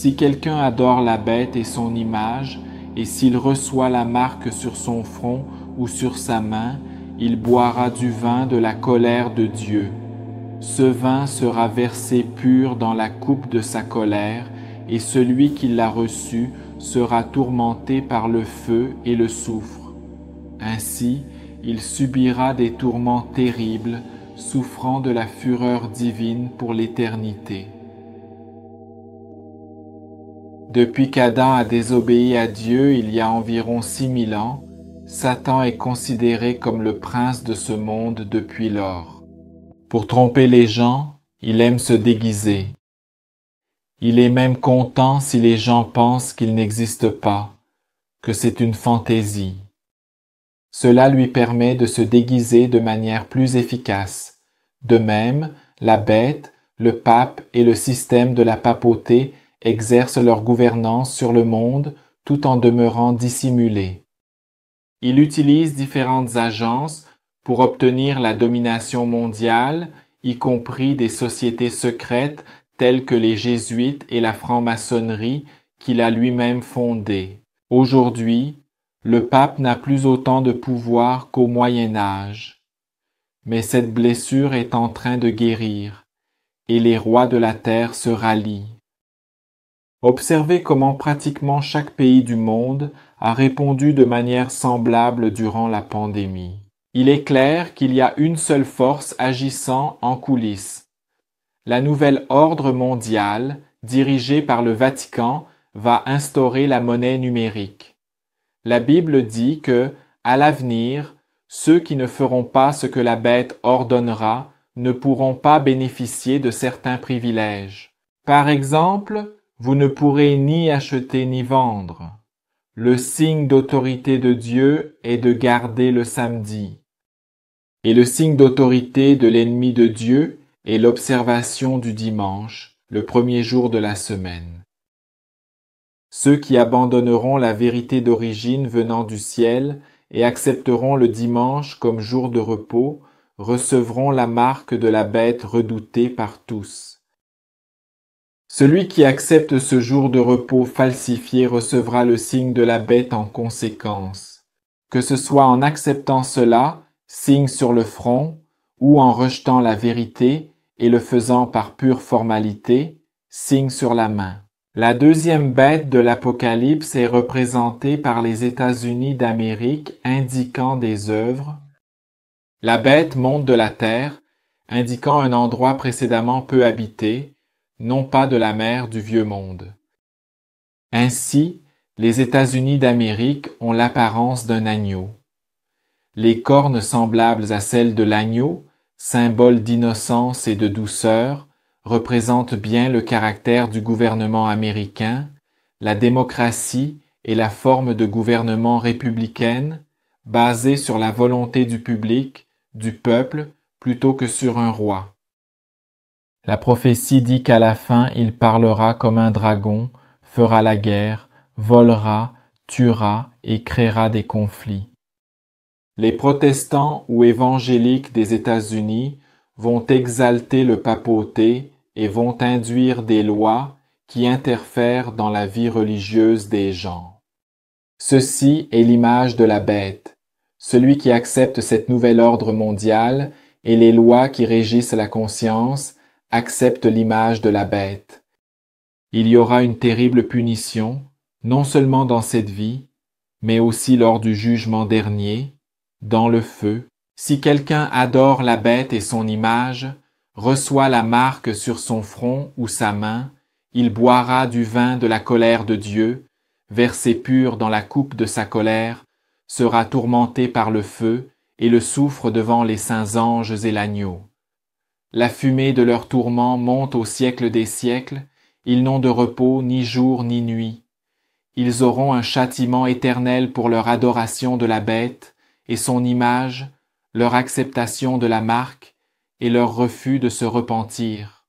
Si quelqu'un adore la bête et son image, et s'il reçoit la marque sur son front ou sur sa main, il boira du vin de la colère de Dieu. Ce vin sera versé pur dans la coupe de sa colère, et celui qui l'a reçu sera tourmenté par le feu et le soufre. Ainsi, il subira des tourments terribles, souffrant de la fureur divine pour l'éternité. Depuis qu'Adam a désobéi à Dieu il y a environ 6000 ans, Satan est considéré comme le prince de ce monde depuis lors. Pour tromper les gens, il aime se déguiser. Il est même content si les gens pensent qu'il n'existe pas, que c'est une fantaisie. Cela lui permet de se déguiser de manière plus efficace. De même, la bête, le pape et le système de la papauté exercent leur gouvernance sur le monde tout en demeurant dissimulés. Il utilise différentes agences pour obtenir la domination mondiale, y compris des sociétés secrètes telles que les jésuites et la franc-maçonnerie qu'il a lui-même fondée. Aujourd'hui, le pape n'a plus autant de pouvoir qu'au Moyen Âge. Mais cette blessure est en train de guérir, et les rois de la terre se rallient. Observez comment pratiquement chaque pays du monde a répondu de manière semblable durant la pandémie. Il est clair qu'il y a une seule force agissant en coulisses. La nouvelle ordre mondial, dirigée par le Vatican, va instaurer la monnaie numérique. La Bible dit que, à l'avenir, ceux qui ne feront pas ce que la bête ordonnera ne pourront pas bénéficier de certains privilèges. Par exemple, vous ne pourrez ni acheter ni vendre. Le signe d'autorité de Dieu est de garder le samedi. Et le signe d'autorité de l'ennemi de Dieu est l'observation du dimanche, le premier jour de la semaine. Ceux qui abandonneront la vérité d'origine venant du ciel et accepteront le dimanche comme jour de repos recevront la marque de la bête redoutée par tous. Celui qui accepte ce jour de repos falsifié recevra le signe de la bête en conséquence, que ce soit en acceptant cela, signe sur le front, ou en rejetant la vérité et le faisant par pure formalité, signe sur la main. La deuxième bête de l'Apocalypse est représentée par les États-Unis d'Amérique indiquant des œuvres. La bête monte de la terre, indiquant un endroit précédemment peu habité, non pas de la mer du vieux monde. Ainsi, les États-Unis d'Amérique ont l'apparence d'un agneau. Les cornes semblables à celles de l'agneau, symbole d'innocence et de douceur, représentent bien le caractère du gouvernement américain, la démocratie et la forme de gouvernement républicaine, basée sur la volonté du public, du peuple, plutôt que sur un roi. La prophétie dit qu'à la fin il parlera comme un dragon, fera la guerre, volera, tuera et créera des conflits. Les protestants ou évangéliques des États-Unis vont exalter le papauté et vont induire des lois qui interfèrent dans la vie religieuse des gens. Ceci est l'image de la bête. Celui qui accepte cette nouvelle ordre mondial et les lois qui régissent la conscience accepte l'image de la bête. Il y aura une terrible punition, non seulement dans cette vie, mais aussi lors du jugement dernier, dans le feu. Si quelqu'un adore la bête et son image, reçoit la marque sur son front ou sa main, il boira du vin de la colère de Dieu, versé pur dans la coupe de sa colère, sera tourmenté par le feu et le souffre devant les saints anges et l'agneau. La fumée de leurs tourments monte au siècle des siècles, ils n'ont de repos ni jour ni nuit. Ils auront un châtiment éternel pour leur adoration de la bête et son image, leur acceptation de la marque et leur refus de se repentir.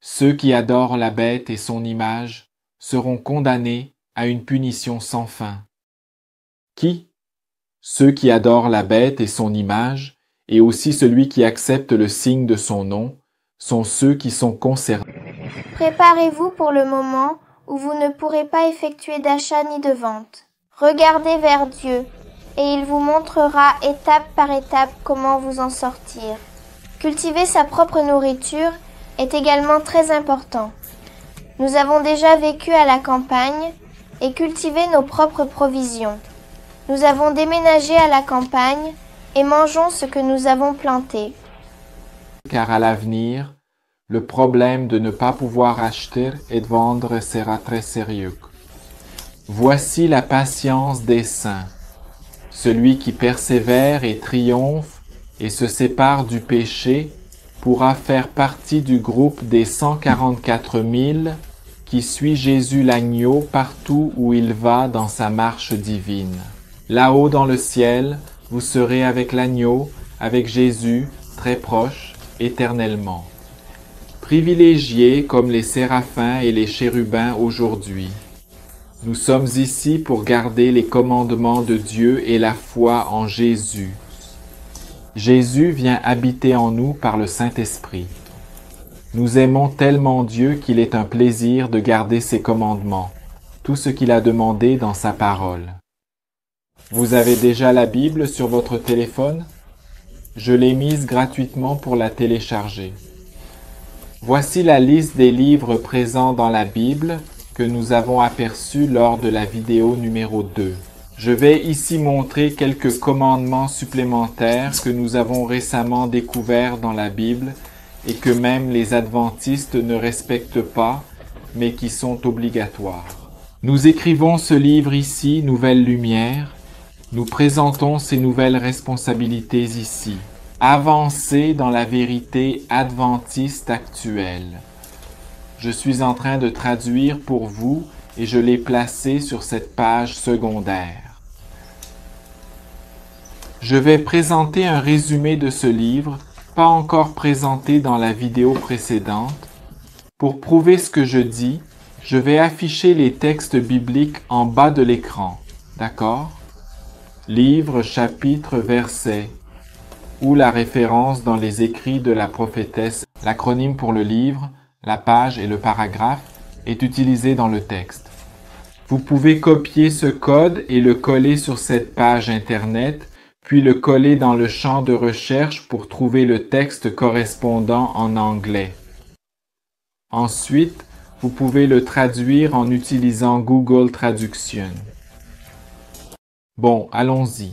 Ceux qui adorent la bête et son image seront condamnés à une punition sans fin. Qui Ceux qui adorent la bête et son image et aussi celui qui accepte le signe de son nom, sont ceux qui sont concernés. Préparez-vous pour le moment où vous ne pourrez pas effectuer d'achat ni de vente. Regardez vers Dieu, et il vous montrera étape par étape comment vous en sortir. Cultiver sa propre nourriture est également très important. Nous avons déjà vécu à la campagne et cultivé nos propres provisions. Nous avons déménagé à la campagne et mangeons ce que nous avons planté. Car à l'avenir, le problème de ne pas pouvoir acheter et de vendre sera très sérieux. Voici la patience des saints. Celui qui persévère et triomphe et se sépare du péché pourra faire partie du groupe des 144 000 qui suit Jésus l'agneau partout où il va dans sa marche divine. Là-haut dans le ciel, vous serez avec l'agneau, avec Jésus, très proche, éternellement. Privilégiés comme les séraphins et les chérubins aujourd'hui. Nous sommes ici pour garder les commandements de Dieu et la foi en Jésus. Jésus vient habiter en nous par le Saint-Esprit. Nous aimons tellement Dieu qu'il est un plaisir de garder ses commandements, tout ce qu'il a demandé dans sa parole. Vous avez déjà la Bible sur votre téléphone Je l'ai mise gratuitement pour la télécharger. Voici la liste des livres présents dans la Bible que nous avons aperçus lors de la vidéo numéro 2. Je vais ici montrer quelques commandements supplémentaires que nous avons récemment découverts dans la Bible et que même les adventistes ne respectent pas, mais qui sont obligatoires. Nous écrivons ce livre ici, Nouvelle Lumière, nous présentons ces nouvelles responsabilités ici. Avancer dans la vérité adventiste actuelle. Je suis en train de traduire pour vous et je l'ai placé sur cette page secondaire. Je vais présenter un résumé de ce livre, pas encore présenté dans la vidéo précédente. Pour prouver ce que je dis, je vais afficher les textes bibliques en bas de l'écran. D'accord livre, chapitre, verset, ou la référence dans les écrits de la prophétesse, l'acronyme pour le livre, la page et le paragraphe, est utilisé dans le texte. Vous pouvez copier ce code et le coller sur cette page Internet, puis le coller dans le champ de recherche pour trouver le texte correspondant en anglais. Ensuite, vous pouvez le traduire en utilisant Google Traduction. Bon, allons-y.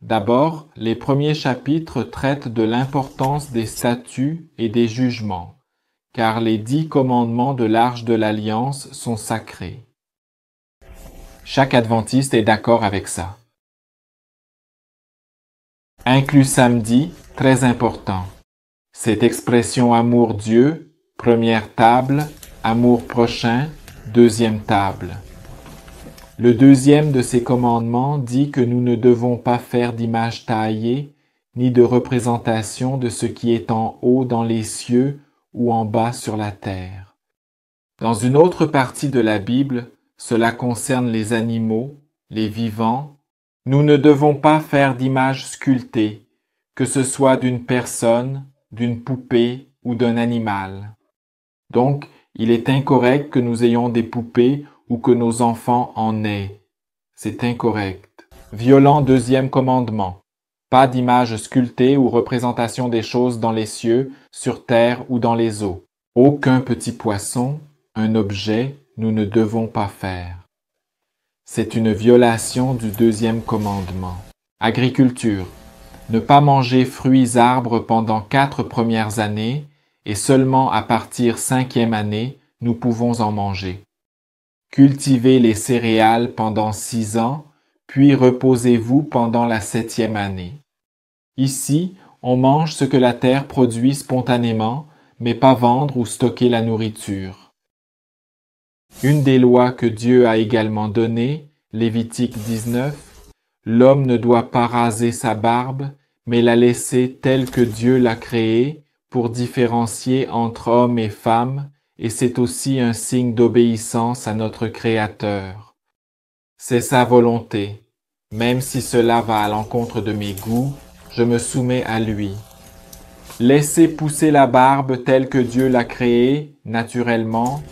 D'abord, les premiers chapitres traitent de l'importance des statuts et des jugements, car les dix commandements de l'Arche de l'Alliance sont sacrés. Chaque adventiste est d'accord avec ça. Inclus samedi, très important. Cette expression amour Dieu, première table, amour prochain, deuxième table. Le deuxième de ces commandements dit que nous ne devons pas faire d'image taillée, ni de représentation de ce qui est en haut dans les cieux ou en bas sur la terre. Dans une autre partie de la Bible, cela concerne les animaux, les vivants. Nous ne devons pas faire d'image sculptée, que ce soit d'une personne, d'une poupée ou d'un animal. Donc, il est incorrect que nous ayons des poupées ou que nos enfants en aient. C'est incorrect. Violent deuxième commandement. Pas d'image sculptée ou représentation des choses dans les cieux, sur terre ou dans les eaux. Aucun petit poisson, un objet, nous ne devons pas faire. C'est une violation du deuxième commandement. Agriculture. Ne pas manger fruits arbres pendant quatre premières années et seulement à partir cinquième année, nous pouvons en manger. Cultivez les céréales pendant six ans, puis reposez-vous pendant la septième année. Ici, on mange ce que la terre produit spontanément, mais pas vendre ou stocker la nourriture. Une des lois que Dieu a également données, Lévitique 19, l'homme ne doit pas raser sa barbe, mais la laisser telle que Dieu l'a créée pour différencier entre homme et femme » et c'est aussi un signe d'obéissance à notre Créateur. C'est sa volonté. Même si cela va à l'encontre de mes goûts, je me soumets à lui. Laissez pousser la barbe telle que Dieu l'a créée, naturellement,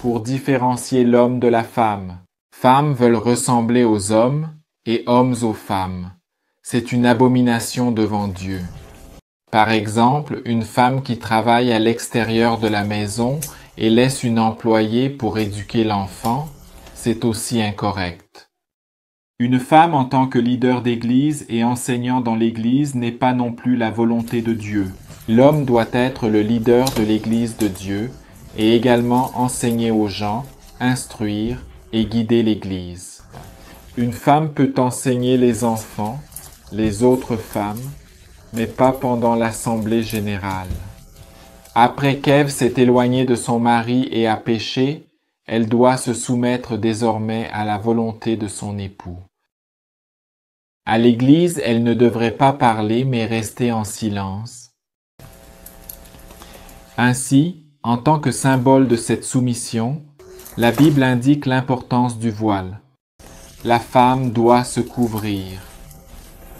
pour différencier l'homme de la femme. Femmes veulent ressembler aux hommes et hommes aux femmes. C'est une abomination devant Dieu. Par exemple, une femme qui travaille à l'extérieur de la maison et laisse une employée pour éduquer l'enfant, c'est aussi incorrect. Une femme en tant que leader d'Église et enseignant dans l'Église n'est pas non plus la volonté de Dieu. L'homme doit être le leader de l'Église de Dieu et également enseigner aux gens, instruire et guider l'Église. Une femme peut enseigner les enfants, les autres femmes, mais pas pendant l'Assemblée générale. Après qu'Ève s'est éloignée de son mari et a péché, elle doit se soumettre désormais à la volonté de son époux. À l'Église, elle ne devrait pas parler mais rester en silence. Ainsi, en tant que symbole de cette soumission, la Bible indique l'importance du voile. La femme doit se couvrir,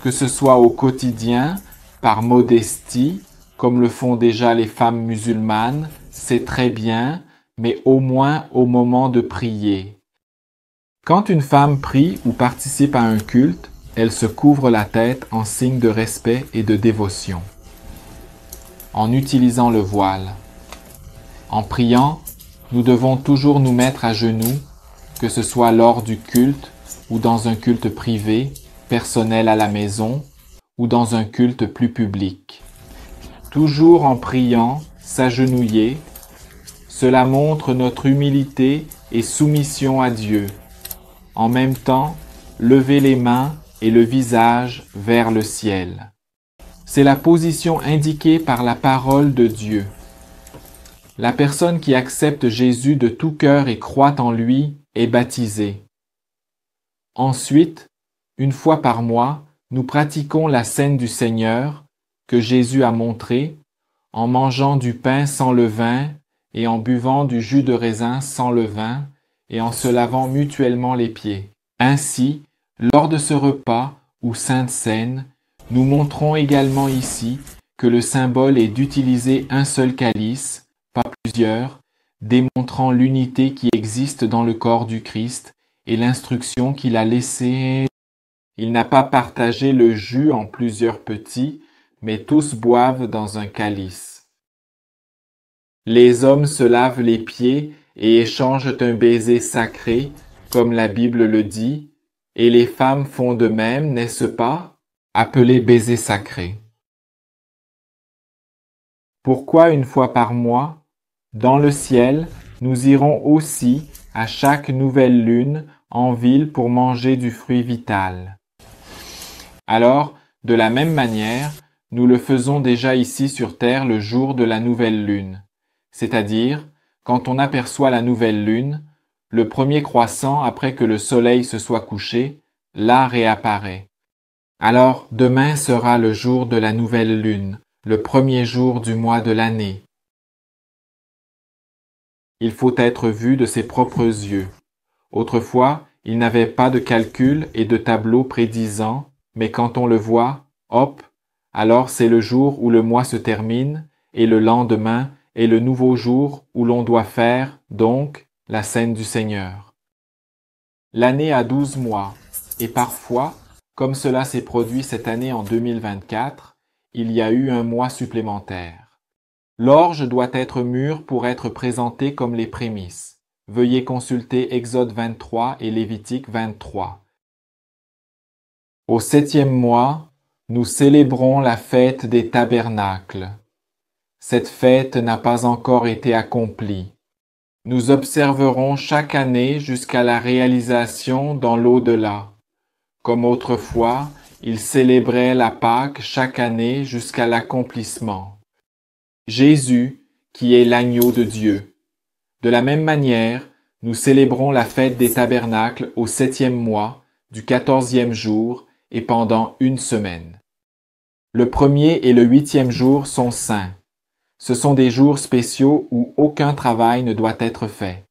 que ce soit au quotidien, par modestie, comme le font déjà les femmes musulmanes, c'est très bien, mais au moins au moment de prier. Quand une femme prie ou participe à un culte, elle se couvre la tête en signe de respect et de dévotion. En utilisant le voile. En priant, nous devons toujours nous mettre à genoux, que ce soit lors du culte ou dans un culte privé, personnel à la maison, ou dans un culte plus public toujours en priant, s'agenouiller. Cela montre notre humilité et soumission à Dieu. En même temps, lever les mains et le visage vers le ciel. C'est la position indiquée par la parole de Dieu. La personne qui accepte Jésus de tout cœur et croit en lui est baptisée. Ensuite, une fois par mois, nous pratiquons la scène du Seigneur, que Jésus a montré en mangeant du pain sans levain et en buvant du jus de raisin sans levain et en se lavant mutuellement les pieds. Ainsi, lors de ce repas ou sainte scène, nous montrons également ici que le symbole est d'utiliser un seul calice, pas plusieurs, démontrant l'unité qui existe dans le corps du Christ et l'instruction qu'il a laissée. Il n'a pas partagé le jus en plusieurs petits, mais tous boivent dans un calice. Les hommes se lavent les pieds et échangent un baiser sacré, comme la Bible le dit, et les femmes font de même, n'est-ce pas, appelé baiser sacré. Pourquoi une fois par mois, dans le ciel, nous irons aussi, à chaque nouvelle lune, en ville pour manger du fruit vital. Alors, de la même manière, nous le faisons déjà ici sur Terre le jour de la nouvelle lune, c'est-à-dire quand on aperçoit la nouvelle lune, le premier croissant après que le soleil se soit couché, là réapparaît. Alors demain sera le jour de la nouvelle lune, le premier jour du mois de l'année. Il faut être vu de ses propres yeux. Autrefois, il n'avait pas de calcul et de tableau prédisant, mais quand on le voit, hop, alors c'est le jour où le mois se termine, et le lendemain est le nouveau jour où l'on doit faire, donc, la scène du Seigneur. L'année a douze mois, et parfois, comme cela s'est produit cette année en 2024, il y a eu un mois supplémentaire. L'orge doit être mûre pour être présentée comme les prémices. Veuillez consulter Exode 23 et Lévitique 23. Au septième mois, nous célébrons la fête des tabernacles. Cette fête n'a pas encore été accomplie. Nous observerons chaque année jusqu'à la réalisation dans l'au-delà. Comme autrefois, ils célébraient la Pâque chaque année jusqu'à l'accomplissement. Jésus, qui est l'agneau de Dieu. De la même manière, nous célébrons la fête des tabernacles au septième mois, du quatorzième jour, et pendant une semaine. Le premier et le huitième jour sont saints. Ce sont des jours spéciaux où aucun travail ne doit être fait.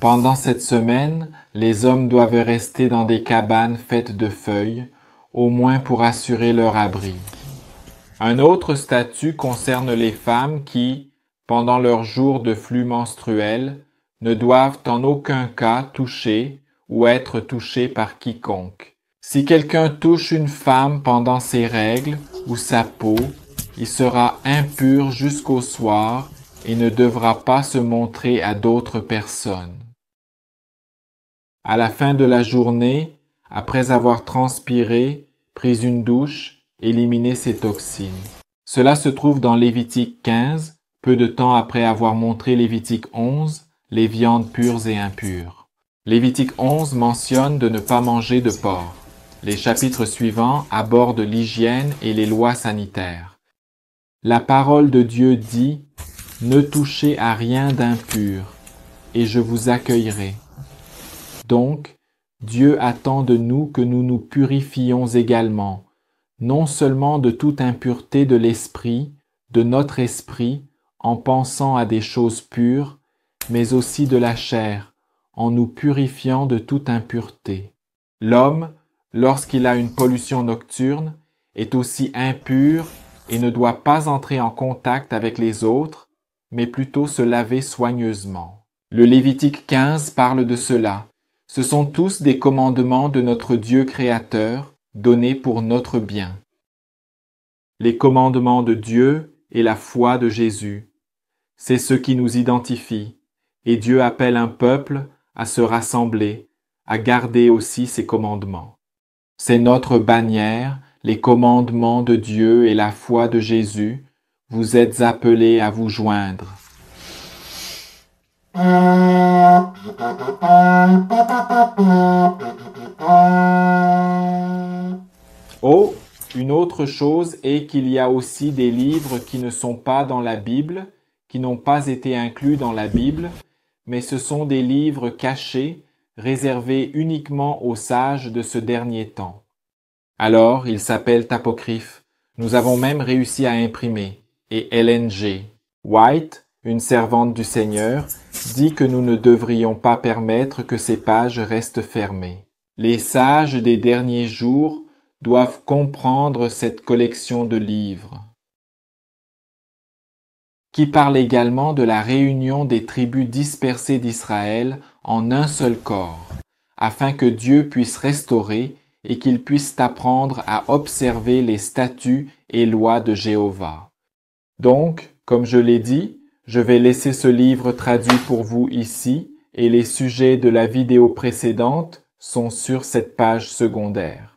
Pendant cette semaine, les hommes doivent rester dans des cabanes faites de feuilles, au moins pour assurer leur abri. Un autre statut concerne les femmes qui, pendant leurs jours de flux menstruel, ne doivent en aucun cas toucher ou être touchées par quiconque. Si quelqu'un touche une femme pendant ses règles ou sa peau, il sera impur jusqu'au soir et ne devra pas se montrer à d'autres personnes. À la fin de la journée, après avoir transpiré, pris une douche, éliminé ses toxines. Cela se trouve dans Lévitique 15, peu de temps après avoir montré Lévitique 11, les viandes pures et impures. Lévitique 11 mentionne de ne pas manger de porc. Les chapitres suivants abordent l'hygiène et les lois sanitaires. La parole de Dieu dit, Ne touchez à rien d'impur, et je vous accueillerai. Donc, Dieu attend de nous que nous nous purifions également, non seulement de toute impureté de l'esprit, de notre esprit, en pensant à des choses pures, mais aussi de la chair, en nous purifiant de toute impureté. L'homme, lorsqu'il a une pollution nocturne, est aussi impur et ne doit pas entrer en contact avec les autres, mais plutôt se laver soigneusement. Le Lévitique 15 parle de cela. Ce sont tous des commandements de notre Dieu créateur, donnés pour notre bien. Les commandements de Dieu et la foi de Jésus. C'est ce qui nous identifie, et Dieu appelle un peuple à se rassembler, à garder aussi ses commandements. C'est notre bannière, les commandements de Dieu et la foi de Jésus. Vous êtes appelés à vous joindre. Oh, une autre chose est qu'il y a aussi des livres qui ne sont pas dans la Bible, qui n'ont pas été inclus dans la Bible, mais ce sont des livres cachés réservé uniquement aux sages de ce dernier temps. Alors ils s'appellent apocryphes. Nous avons même réussi à imprimer. Et LNG. White, une servante du Seigneur, dit que nous ne devrions pas permettre que ces pages restent fermées. Les sages des derniers jours doivent comprendre cette collection de livres qui parle également de la réunion des tribus dispersées d'Israël en un seul corps, afin que Dieu puisse restaurer et qu'ils puissent apprendre à observer les statuts et lois de Jéhovah. Donc, comme je l'ai dit, je vais laisser ce livre traduit pour vous ici et les sujets de la vidéo précédente sont sur cette page secondaire.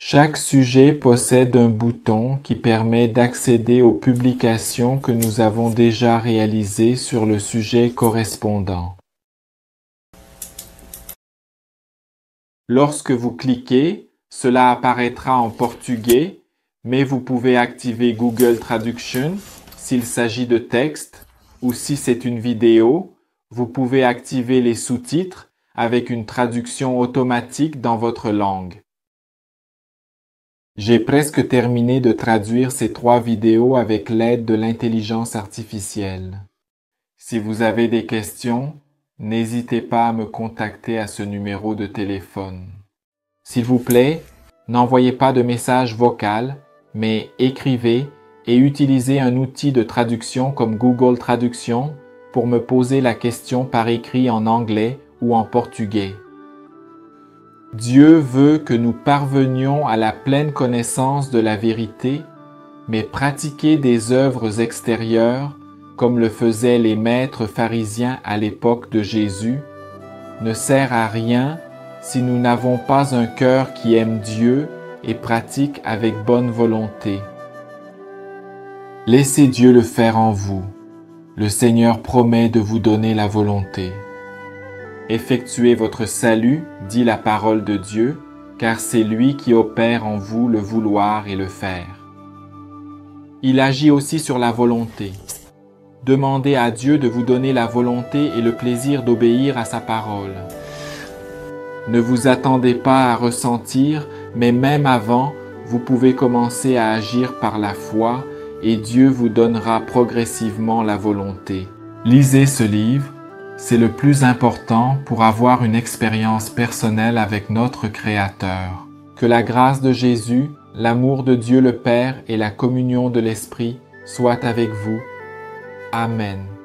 Chaque sujet possède un bouton qui permet d'accéder aux publications que nous avons déjà réalisées sur le sujet correspondant. Lorsque vous cliquez, cela apparaîtra en portugais, mais vous pouvez activer Google Traduction s'il s'agit de texte ou si c'est une vidéo, vous pouvez activer les sous-titres avec une traduction automatique dans votre langue. J'ai presque terminé de traduire ces trois vidéos avec l'aide de l'intelligence artificielle. Si vous avez des questions, n'hésitez pas à me contacter à ce numéro de téléphone. S'il vous plaît, n'envoyez pas de message vocal, mais écrivez et utilisez un outil de traduction comme Google Traduction pour me poser la question par écrit en anglais ou en portugais. Dieu veut que nous parvenions à la pleine connaissance de la vérité, mais pratiquer des œuvres extérieures, comme le faisaient les maîtres pharisiens à l'époque de Jésus, ne sert à rien si nous n'avons pas un cœur qui aime Dieu et pratique avec bonne volonté. Laissez Dieu le faire en vous. Le Seigneur promet de vous donner la volonté. Effectuez votre salut, dit la parole de Dieu, car c'est lui qui opère en vous le vouloir et le faire. Il agit aussi sur la volonté. Demandez à Dieu de vous donner la volonté et le plaisir d'obéir à sa parole. Ne vous attendez pas à ressentir, mais même avant, vous pouvez commencer à agir par la foi et Dieu vous donnera progressivement la volonté. Lisez ce livre c'est le plus important pour avoir une expérience personnelle avec notre Créateur. Que la grâce de Jésus, l'amour de Dieu le Père et la communion de l'Esprit soient avec vous. Amen.